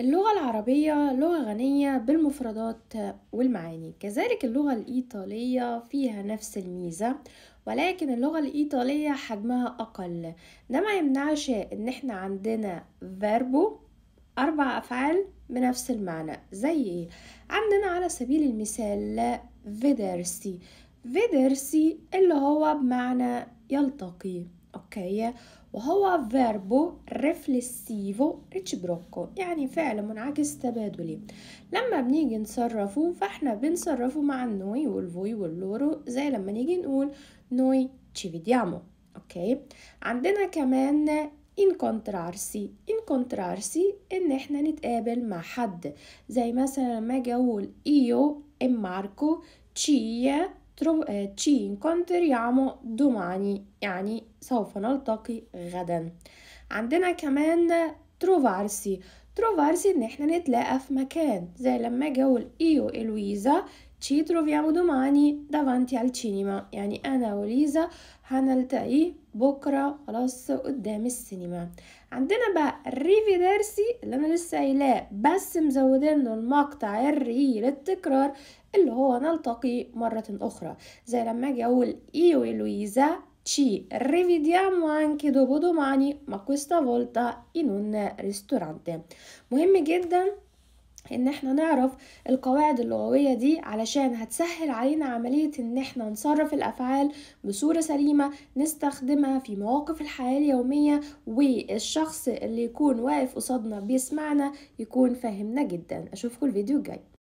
اللغة العربية لغة غنية بالمفردات والمعاني كذلك اللغة الإيطالية فيها نفس الميزة ولكن اللغة الإيطالية حجمها أقل ده ما يمنعش إن إحنا عندنا فيربو أربع أفعال بنفس المعنى زي إيه؟ عندنا على سبيل المثال فيدرسي فيدرسي اللي هو بمعنى يلتقي اوكي وهو فيربو ريفلسيفو ريتشبروكو يعني فعل منعكس تبادلي لما بنيجي نصرفه فاحنا بنصرفه مع النوي والفوي واللورو زي لما نيجي نقول نوي تشي فيديامو اوكي عندنا كمان incontrarsi incontrarsi ان احنا نتقابل مع حد زي مثلا لما اجي اقول ايو ام ماركو تشي Tro- eh, ci incontriamo domani. Yani سوف نلتقي غدا. Andena كمان trovarsi تروفارسي ان احنا نتلاقى في مكان زي لما جو ايو الويزا تشي تروفيامو دوماني دافانتي على السينما يعني أنا وليزا هنلتقي بكرة خلاص قدام السينما عندنا بقى الريفيدرسي اللي أنا لسه قايلاه بس مزودين المقطع الري للتكرار اللي هو نلتقي مرة أخرى زي لما أجي أقول ايو لويزا Ci rivediamo anche dopo domani, ma questa volta in un ristorante. مهم جدا ان احنا نعرف القواعد اللغويه دي علشان هتسهل علينا عمليه ان احنا نصرف الافعال بصوره سليمه نستخدمها في مواقف الحياه اليوميه والشخص اللي يكون واقف قصادنا بيسمعنا يكون فاهمنا جدا اشوفكم الفيديو الجاي